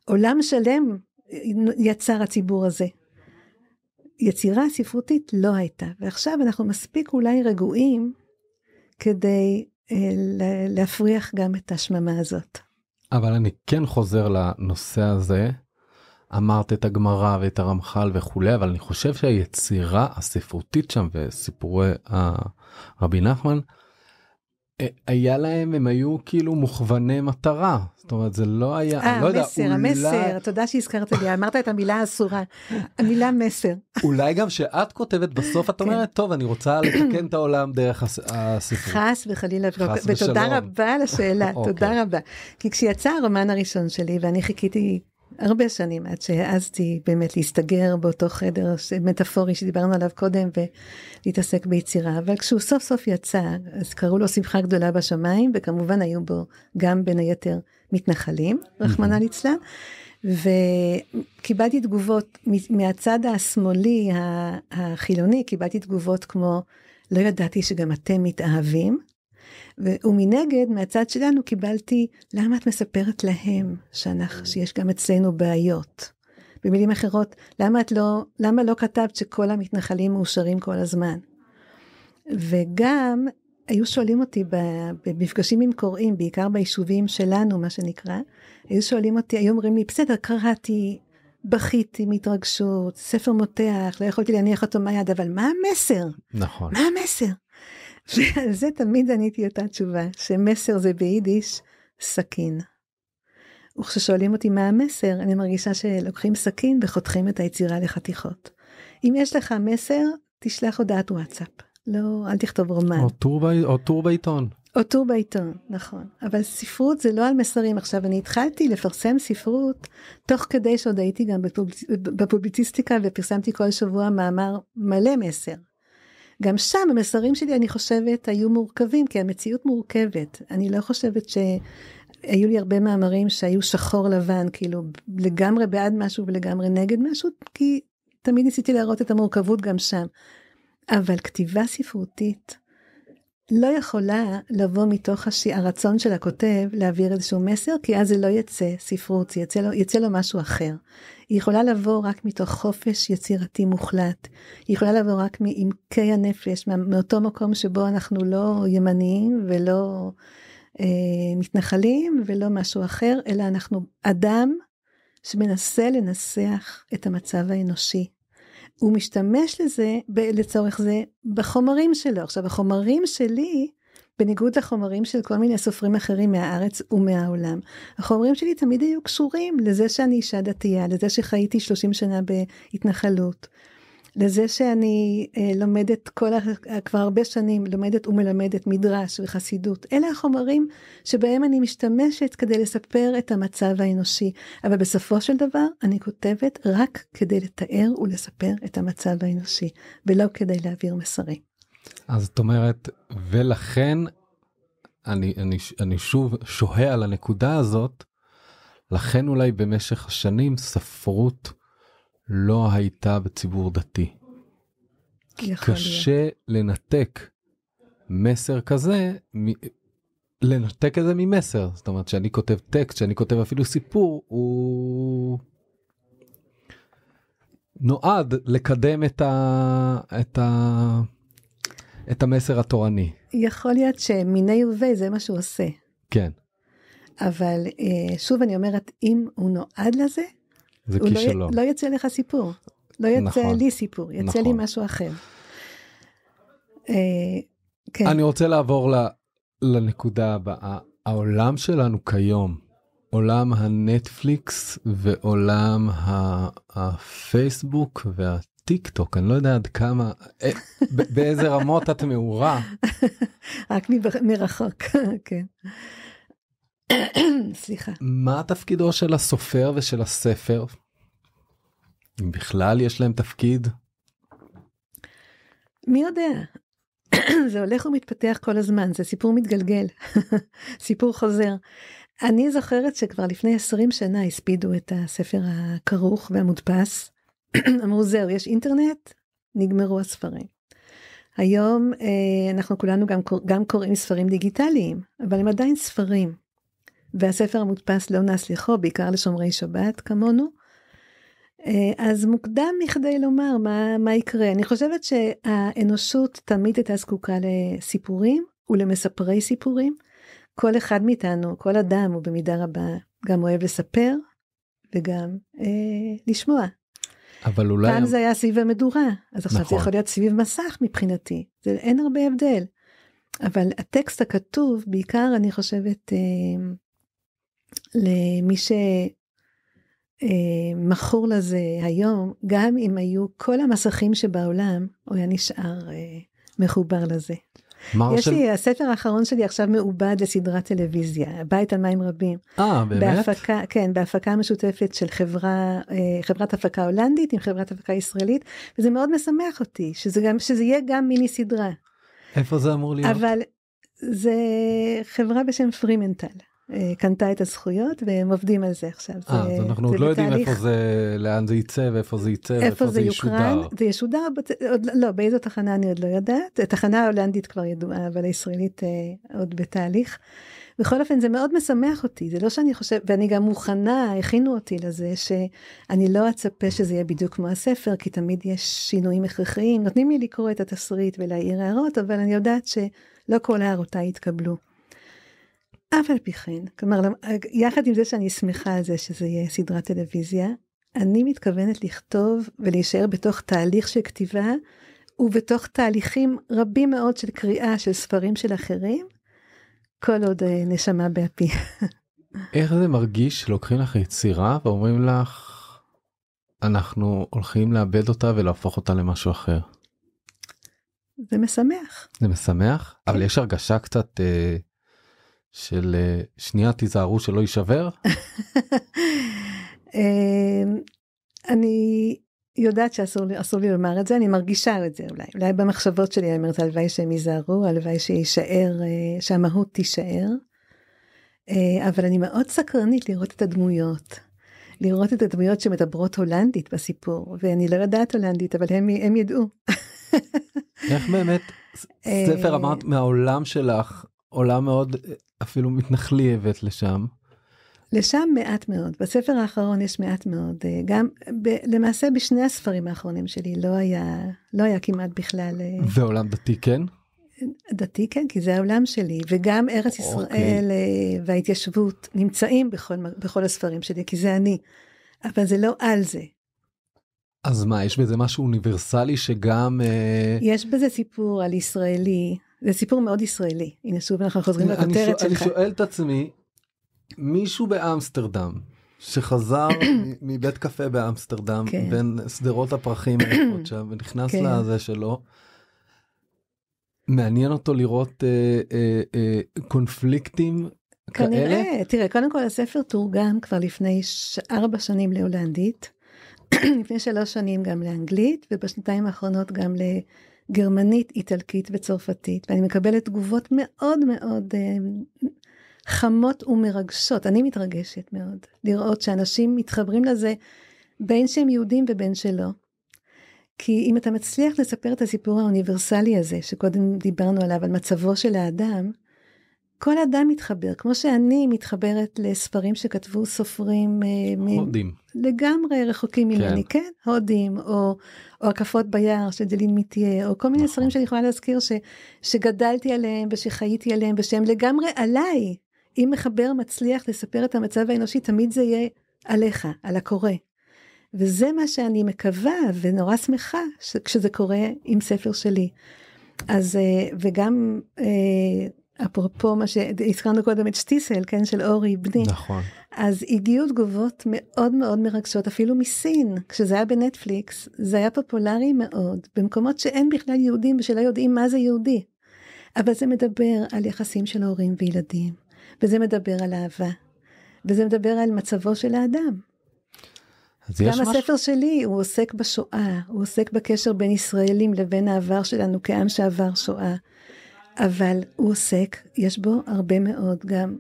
עולם שלם יצר הציבור הזה. יצירה ספרותית לא הייתה, ועכשיו אנחנו מספיק אולי רגועים כדי אה, להפריח גם את השממה הזאת. אבל אני כן חוזר לנושא הזה. אמרת את הגמרא ואת הרמח"ל וכולי, אבל אני חושב שהיצירה הספרותית שם וסיפורי אה, רבי נחמן היה להם הם היו כאילו מוכווני מטרה זאת אומרת זה לא היה 아, אה, לא המסר, יודע, המסר אולי... תודה שהזכרת לי אמרת את המילה האסורה המילה מסר אולי גם שאת כותבת בסוף את אומרת טוב אני רוצה לתקן את העולם דרך הספרות חס וחלילה חס ותודה רבה על השאלה תודה אוקיי. רבה כי כשיצא הרומן הראשון שלי ואני חיכיתי הרבה שנים עד שהעזתי באמת להסתגר באותו חדר מטאפורי שדיברנו עליו קודם ולהתעסק ביצירה אבל כשהוא סוף סוף יצא אז קראו לו שמחה גדולה בשמיים וכמובן היו בו גם בין היתר מתנחלים mhm. רחמנא ליצלן וקיבלתי תגובות מהצד השמאלי החילוני קיבלתי תגובות כמו לא ידעתי שגם אתם מתאהבים ומנגד, מהצד שלנו קיבלתי, למה את מספרת להם שאנחנו, mm. שיש גם אצלנו בעיות? במילים אחרות, למה את לא, למה לא כתבת שכל המתנחלים מאושרים כל הזמן? וגם היו שואלים אותי במפגשים עם קוראים, בעיקר ביישובים שלנו, מה שנקרא, היו שואלים אותי, היו אומרים לי, בסדר, קראתי, בכיתי מהתרגשות, ספר מותח, לא יכולתי להניח אותו מהיד, אבל מה המסר? נכון. מה המסר? ועל זה תמיד עניתי אותה תשובה, שמסר זה ביידיש סכין. וכששואלים אותי מה המסר, אני מרגישה שלוקחים סכין וחותכים את היצירה לחתיכות. אם יש לך מסר, תשלח הודעת וואטסאפ. לא, אל תכתוב רומן. או טור, בעיתון. או טור בעיתון, נכון. אבל ספרות זה לא על מסרים. עכשיו, אני התחלתי לפרסם ספרות תוך כדי שעוד הייתי גם בפובליציסטיקה ופרסמתי כל שבוע מאמר מלא מסר. גם שם המסרים שלי, אני חושבת, היו מורכבים, כי המציאות מורכבת. אני לא חושבת ש... היו לי הרבה מאמרים שהיו שחור לבן, כאילו לגמרי בעד משהו ולגמרי נגד משהו, כי תמיד ניסיתי להראות את המורכבות גם שם. אבל כתיבה ספרותית לא יכולה לבוא מתוך הש... הרצון של הכותב להעביר איזשהו מסר, כי אז זה לא יצא ספרות, יצא לו, יצא לו משהו אחר. היא יכולה לבוא רק מתוך חופש יצירתי מוחלט. היא יכולה לבוא רק מעמקי הנפש, מאותו מקום שבו אנחנו לא ימניים ולא אה, מתנחלים ולא משהו אחר, אלא אנחנו אדם שמנסה לנסח את המצב האנושי. הוא משתמש לזה, לצורך זה, בחומרים שלו. עכשיו, החומרים שלי בניגוד לחומרים של כל מיני סופרים אחרים מהארץ ומהעולם. החומרים שלי תמיד היו קשורים לזה שאני אישה דתייה, לזה שחייתי 30 שנה בהתנחלות, לזה שאני אה, לומדת כל, כבר הרבה שנים, לומדת ומלמדת מדרש וחסידות. אלה החומרים שבהם אני משתמשת כדי לספר את המצב האנושי, אבל בסופו של דבר אני כותבת רק כדי לתאר ולספר את המצב האנושי, ולא כדי להעביר מסרים. אז את אומרת, ולכן אני, אני, אני שוב שוהה על הנקודה הזאת, לכן אולי במשך השנים ספרות לא הייתה בציבור דתי. קשה להיות. לנתק מסר כזה, מ... לנתק את זה ממסר. זאת אומרת, שאני כותב טקסט, שאני כותב אפילו סיפור, הוא נועד לקדם את ה... את ה... את המסר התורני. יכול להיות שמיני וביה זה מה שהוא עושה. כן. אבל אה, שוב אני אומרת, אם הוא נועד לזה, זה הוא לא, לא יצא לך סיפור. לא יצא נכון, לי סיפור, יצא נכון. לי משהו אחר. אה, כן. אני רוצה לעבור ל... לנקודה הבאה. העולם שלנו כיום, עולם הנטפליקס ועולם הפייסבוק וה... טיק טוק אני לא יודע עד כמה אה, באיזה רמות את מעורה. <laughs> רק מרחוק <laughs> כן. <clears throat> סליחה. מה תפקידו של הסופר ושל הספר? אם בכלל יש להם תפקיד? מי יודע? <clears throat> זה הולך ומתפתח כל הזמן, זה סיפור מתגלגל, <laughs> סיפור חוזר. אני זוכרת שכבר לפני 20 שנה הספידו את הספר הכרוך והמודפס, <clears throat> אמרו זהו, יש אינטרנט, נגמרו הספרים. היום אה, אנחנו כולנו גם, גם קוראים ספרים דיגיטליים, אבל הם עדיין ספרים. והספר המודפס לא נס לכו, בעיקר לשומרי שבת כמונו. אה, אז מוקדם מכדי לומר מה, מה יקרה. אני חושבת שהאנושות תמיד הייתה זקוקה לסיפורים ולמספרי סיפורים. כל אחד מאיתנו, כל אדם, הוא במידה רבה גם אוהב לספר וגם אה, לשמוע. אבל אולי... פעם זה היה סביב המדורה, אז עכשיו נכון. זה יכול להיות סביב מסך מבחינתי, זה, אין הרבה הבדל. אבל הטקסט הכתוב, בעיקר אני חושבת אה, למי שמכור אה, לזה היום, גם אם היו כל המסכים שבעולם, הוא היה נשאר אה, מחובר לזה. יש לי, הספר האחרון שלי עכשיו מעובד לסדרת טלוויזיה, בית על מים רבים. אה, באמת? בהפקה, כן, בהפקה משותפת של חברה, אה, חברת הפקה הולנדית עם חברת הפקה ישראלית, וזה מאוד משמח אותי, שזה, גם, שזה יהיה גם מיני סדרה. איפה זה אמור להיות? אבל זה חברה בשם פרימנטל. אה, קנתה את הזכויות והם עובדים על זה עכשיו. אה, אז אנחנו עוד לא יודעים איפה זה, לאן זה יצא ואיפה זה יצא ואיפה זה ישודר. זה ישודר, לא, לא, באיזו תחנה אני עוד לא יודעת. התחנה ההולנדית כבר ידועה, אבל הישראלית אה, עוד בתהליך. בכל אופן זה מאוד משמח אותי, זה לא שאני חושבת, ואני גם מוכנה, הכינו אותי לזה, שאני לא אצפה שזה יהיה בדיוק כמו הספר, כי תמיד יש שינויים הכרחיים, נותנים לי לקרוא את התסריט ולהעיר הערות, אבל אני יודעת שלא כל הערותיי יתקבלו. אף על פי כן, כלומר, אה, יחד עם זה שאני שמחה על זה שזה יהיה סדרת טלוויזיה, אני מתכוונת לכתוב ולהישאר בתוך תהליך של כתיבה, ובתוך תהליכים רבים מאוד של קריאה של ספרים של אחרים, כל עוד אה, נשמה באפי. איך זה מרגיש שלוקחים לך יצירה ואומרים לך, אנחנו הולכים לאבד אותה ולהפוך אותה למשהו אחר? זה משמח. זה משמח? אבל כן. יש הרגשה קצת... אה... של אה, שנייה תיזהרו שלא יישבר? <laughs> אמ, אני יודעת שאסור לי, לי לומר את זה, אני מרגישה את זה אולי, אולי במחשבות שלי אני אומרת הלוואי שהם ייזהרו, הלוואי שיישאר, אה, שהמהות תישאר. אה, אבל אני מאוד סקרנית לראות את הדמויות, לראות את הדמויות שמדברות הולנדית בסיפור, ואני לא יודעת הולנדית, אבל הם, הם ידעו. איך באמת ספר אמרת מהעולם שלך עולם מאוד אה, אפילו מתנחלי הבאת לשם. לשם מעט מאוד. בספר האחרון יש מעט מאוד. אה, גם ב, למעשה בשני הספרים האחרונים שלי לא היה, לא היה כמעט בכלל... ועולם אה, דתי כן? דתי כן, כי זה העולם שלי, וגם ארץ אוקיי. ישראל okay. וההתיישבות נמצאים בכל, בכל הספרים שלי, כי זה אני. אבל זה לא על זה. אז מה, יש בזה משהו אוניברסלי שגם... יש בזה סיפור על ישראלי זה סיפור מאוד ישראלי. הנה שוב אנחנו חוזרים לכותרת שלך. אני שואל את עצמי, מישהו באמסטרדם שחזר <coughs> מבית קפה באמסטרדם כן. בין שדרות הפרחים <coughs> שם ונכנס כן. לזה שלו. מעניין אותו לראות אה, אה, אה, קונפליקטים כנראה, כאלה? כנראה, תראה, קודם כל הספר תורגם כבר לפני ארבע שנים להולנדית, <clears throat> לפני שלוש שנים גם לאנגלית, ובשנתיים האחרונות גם ל... גרמנית, איטלקית וצרפתית, ואני מקבלת תגובות מאוד מאוד אה, חמות ומרגשות. אני מתרגשת מאוד לראות שאנשים מתחברים לזה בין שהם יהודים ובין שלא. כי אם אתה מצליח לספר את הסיפור האוניברסלי הזה, שקודם דיברנו עליו, על מצבו של האדם, כל אדם מתחבר, כמו שאני מתחברת לספרים שכתבו סופרים... אה, הודים. לגמרי רחוקים כן. ממני, כן, כן הודים, או, או הקפות ביער של דלין מיטיה, או כל מיני נכון. ספרים שאני יכולה להזכיר ש, שגדלתי עליהם ושחייתי עליהם ושהם לגמרי עליי. אם מחבר מצליח לספר את המצב האנושי, תמיד זה יהיה עליך, על הקורא. וזה מה שאני מקווה ונורא שמחה כשזה קורה עם ספר שלי. אז אה, וגם אה, אפרופו מה שהזכרנו קודם את שטיסל, כן, של אורי בני. נכון. אז הגיעו תגובות מאוד מאוד מרגשות, אפילו מסין, כשזה היה בנטפליקס, זה היה פופולרי מאוד, במקומות שאין בכלל יהודים ושלא יודעים מה זה יהודי. אבל זה מדבר על יחסים של הורים וילדים, וזה מדבר על אהבה, וזה מדבר על מצבו של האדם. גם הספר שלי, הוא עוסק בשואה, הוא עוסק בקשר בין ישראלים לבין העבר שלנו כעם שעבר שואה. אבל הוא עוסק, יש בו הרבה מאוד גם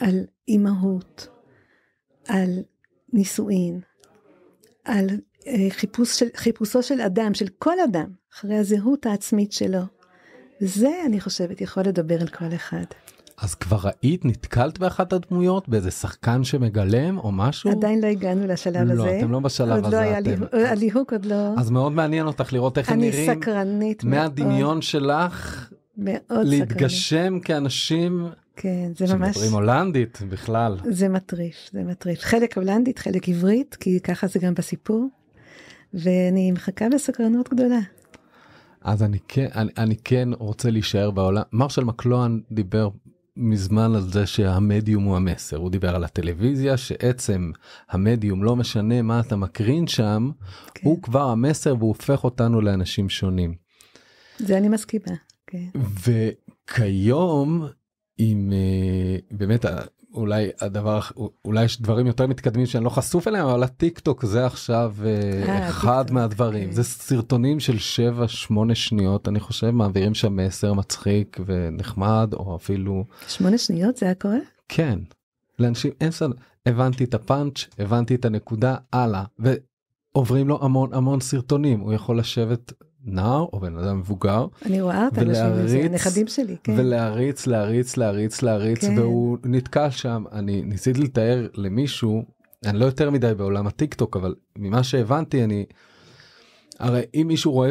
על אימהות, על נישואין, על אה, חיפוש של, חיפושו של אדם, של כל אדם, אחרי הזהות העצמית שלו. זה, אני חושבת, יכול לדבר על כל אחד. אז כבר ראית, נתקלת באחת הדמויות, באיזה שחקן שמגלם או משהו? עדיין לא הגענו לשלב לא, הזה. לא, אתם לא בשלב הזה. עוד לא היה ליהוק, הליהוק עוד לא... אז מאוד מעניין אותך לראות איך הם נראים. אני סקרנית מאוד. מהדמיון שלך מאוד להתגשם סקרני. כאנשים כן זה שמדברים ממש שמדברים הולנדית בכלל זה מטריף זה מטריף חלק הולנדית חלק עברית כי ככה זה גם בסיפור. ואני מחכה בסקרנות גדולה. אז אני כן אני, אני כן רוצה להישאר בעולם מרשל מקלוהן דיבר מזמן על זה שהמדיום הוא המסר הוא דיבר על הטלוויזיה שעצם המדיום לא משנה מה אתה מקרין שם כן. הוא כבר המסר והוא הופך אותנו לאנשים שונים. זה אני מסכימה. Okay. כן. וכיום, עם אה, באמת אה, אולי הדבר אולי יש דברים יותר מתקדמים שאני לא חשוף אליהם אבל הטיק טוק זה עכשיו אה, אה, אחד הטיק-טוק. מהדברים okay. כן. זה סרטונים של 7-8 שניות אני חושב מעבירים שם מסר מצחיק ונחמד או אפילו 8 שניות זה היה קורה כן לאנשים אין סדר הבנתי את הפאנץ' הבנתי את הנקודה הלאה ועוברים לו המון המון סרטונים הוא יכול לשבת נער או בן אדם מבוגר. אני רואה את האנשים, זה הנכדים שלי, כן. ולהריץ, להריץ, להריץ, להריץ, כן. והוא נתקע שם. אני ניסיתי לתאר למישהו, אני לא יותר מדי בעולם הטיק טוק, אבל ממה שהבנתי אני, הרי אם מישהו רואה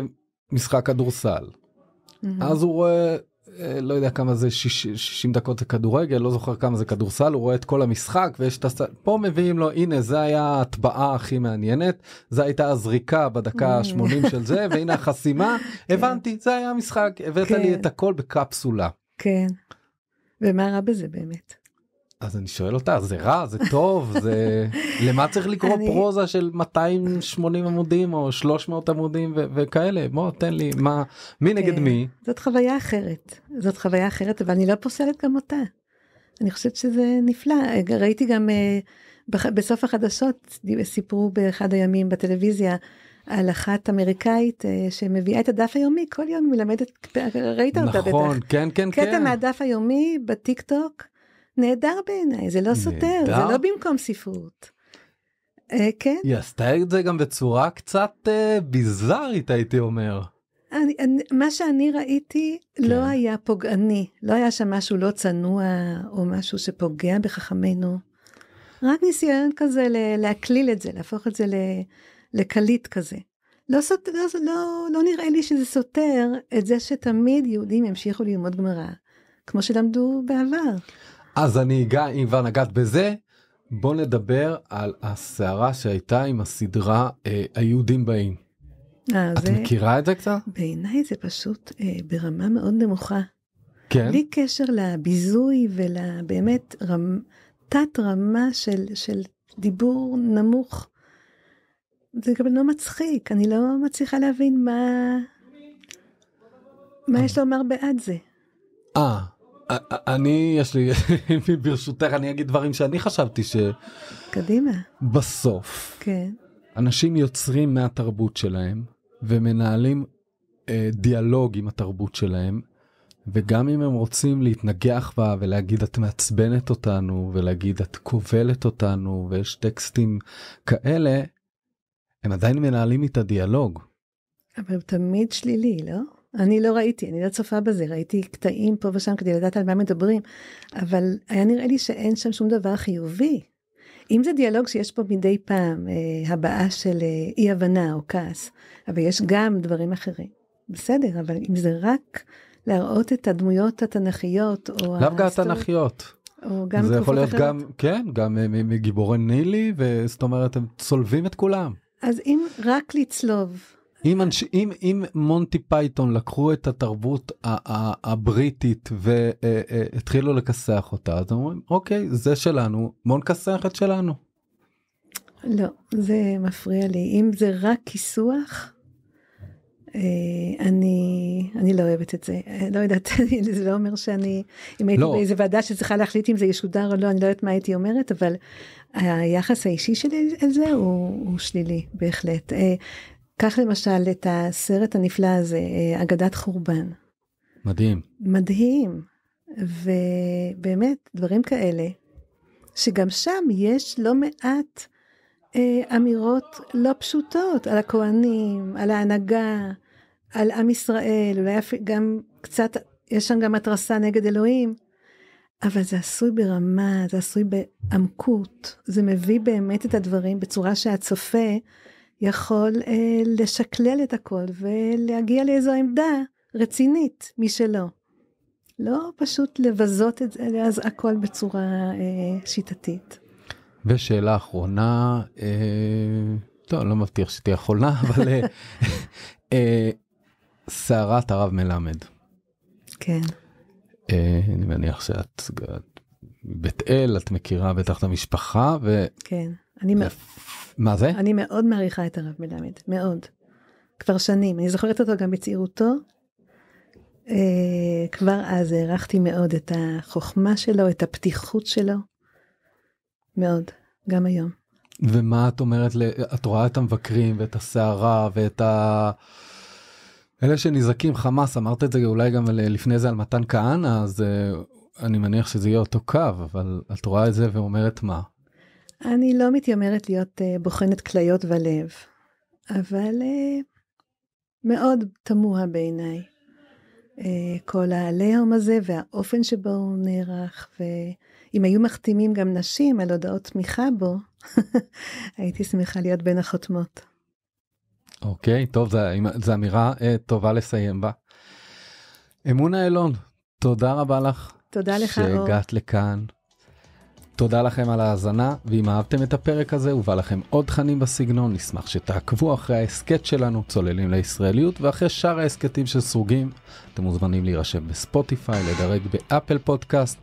משחק כדורסל, mm-hmm. אז הוא רואה אה, לא יודע כמה זה 60 דקות זה כדורגל לא זוכר כמה זה כדורסל הוא רואה את כל המשחק ויש את הסל פה מביאים לו הנה זה היה ההטבעה הכי מעניינת זו הייתה הזריקה בדקה mm. ה-80 של זה <laughs> והנה החסימה כן. הבנתי זה היה המשחק הבאת לי כן. את הכל בקפסולה. כן. ומה רע בזה באמת? אז אני שואל אותה זה רע זה טוב זה למה צריך לקרוא אני... פרוזה של 280 עמודים או 300 עמודים ו- וכאלה בוא תן לי מה מי כן, נגד מי זאת חוויה אחרת זאת חוויה אחרת אבל אני לא פוסלת גם אותה. אני חושבת שזה נפלא ראיתי גם uh, בח... בסוף החדשות סיפרו באחד הימים בטלוויזיה. על אחת אמריקאית אה, שמביאה את הדף היומי כל יום מלמדת ראית נכון, אותה בטח. נכון כן כן קטע כן. מהדף היומי בטיק טוק נהדר בעיניי, זה לא סותר, זה לא במקום ספרות. אה, כן. היא עשתה את זה גם בצורה קצת אה, ביזארית הייתי אומר. אני, אני, מה שאני ראיתי כן. לא היה פוגעני, לא היה שם משהו לא צנוע או משהו שפוגע בחכמינו. רק ניסיון כזה להקליל את זה, להפוך את זה לקליט כזה. לא, סוט, לא, לא, לא נראה לי שזה סותר את זה שתמיד יהודים ימשיכו ללמוד גמרא, כמו שלמדו בעבר. אז אני אגע, אם כבר נגעת בזה, בוא נדבר על הסערה שהייתה עם הסדרה אה, היהודים באים. אה, את זה... מכירה את זה קצת? בעיניי זה פשוט אה, ברמה מאוד נמוכה. כן. בלי קשר לביזוי ולבאמת רמ... תת רמה של, של דיבור נמוך. זה גם לא מצחיק, אני לא מצליחה להבין מה, מה יש לומר בעד זה. אה, אני יש לי <laughs> ברשותך אני אגיד דברים שאני חשבתי ש... קדימה. בסוף. כן. אנשים יוצרים מהתרבות שלהם ומנהלים אה, דיאלוג עם התרבות שלהם וגם אם הם רוצים להתנגח בה ולהגיד את מעצבנת אותנו ולהגיד את כובלת אותנו ויש טקסטים כאלה הם עדיין מנהלים איתה דיאלוג. אבל תמיד שלילי לא? אני לא ראיתי, אני לא צופה בזה, ראיתי קטעים פה ושם כדי לדעת על מה מדברים, אבל היה נראה לי שאין שם שום דבר חיובי. אם זה דיאלוג שיש פה מדי פעם, אה, הבעה של אה, אי הבנה או כעס, אבל יש גם דברים אחרים. בסדר, אבל אם זה רק להראות את הדמויות התנכיות או... לאו התנכיות. או גם זה יכול להיות אחרת. גם, כן, גם אה, מגיבורי נילי, וזאת אומרת, הם צולבים את כולם. אז אם רק לצלוב אם, אנש, אם, אם מונטי פייתון לקחו את התרבות הבריטית והתחילו לכסח אותה אז אומרים אוקיי זה שלנו בואו נכסח את שלנו. לא זה מפריע לי אם זה רק כיסוח אה, אני אני לא אוהבת את זה לא יודעת <laughs> זה לא אומר שאני אם הייתי לא. באיזה ועדה שצריכה להחליט אם זה ישודר או לא אני לא יודעת מה הייתי אומרת אבל היחס האישי שלי אל זה הוא, הוא שלילי בהחלט אה, קח למשל את הסרט הנפלא הזה, אה, אגדת חורבן. מדהים. מדהים. ובאמת, דברים כאלה, שגם שם יש לא מעט אה, אמירות לא פשוטות על הכוהנים, על ההנהגה, על עם ישראל, אולי גם קצת, יש שם גם התרסה נגד אלוהים, אבל זה עשוי ברמה, זה עשוי בעמקות, זה מביא באמת את הדברים בצורה שהצופה יכול אה, לשקלל את הכל ולהגיע לאיזו עמדה רצינית משלו. לא פשוט לבזות את זה, אז הכל בצורה אה, שיטתית. ושאלה אחרונה, אה, טוב, לא מבטיח שתהיה אחרונה, <laughs> אבל אה, אה, סערת אה, הרב מלמד. כן. אה, אני מניח שאת בית אל, את מכירה בטח את המשפחה, ו... כן. אני מאוד... מה זה? אני מאוד מעריכה את הרב מלמד, מאוד. כבר שנים, אני זוכרת אותו גם בצעירותו. אה, כבר אז הערכתי מאוד את החוכמה שלו, את הפתיחות שלו. מאוד, גם היום. ומה את אומרת, את רואה את המבקרים ואת הסערה ואת ה... אלה שנזעקים חמאס, אמרת את זה אולי גם לפני זה על מתן כהנא, אז אה, אני מניח שזה יהיה אותו קו, אבל את רואה את זה ואומרת מה? אני לא מתיימרת להיות uh, בוחנת כליות ולב, אבל uh, מאוד תמוה בעיניי. uh, כל העליהום הזה והאופן שבו הוא נערך, ואם היו מחתימים גם נשים על הודעות תמיכה בו, <laughs> הייתי שמחה להיות בין החותמות. אוקיי, okay, טוב, זו אמירה uh, טובה לסיים בה. אמונה אלון, תודה רבה לך. תודה לך, אור. שהגעת לכאן. תודה לכם על ההאזנה, ואם אהבתם את הפרק הזה ובא לכם עוד תכנים בסגנון, נשמח שתעקבו אחרי ההסכת שלנו, צוללים לישראליות, ואחרי שאר ההסכתים של סרוגים. אתם מוזמנים להירשם בספוטיפיי, לדרג באפל פודקאסט,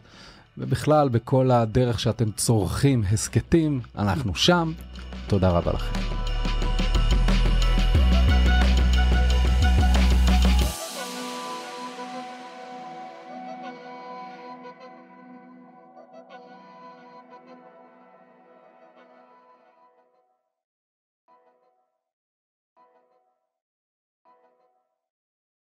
ובכלל בכל הדרך שאתם צורכים הסכתים, אנחנו שם. תודה רבה לכם.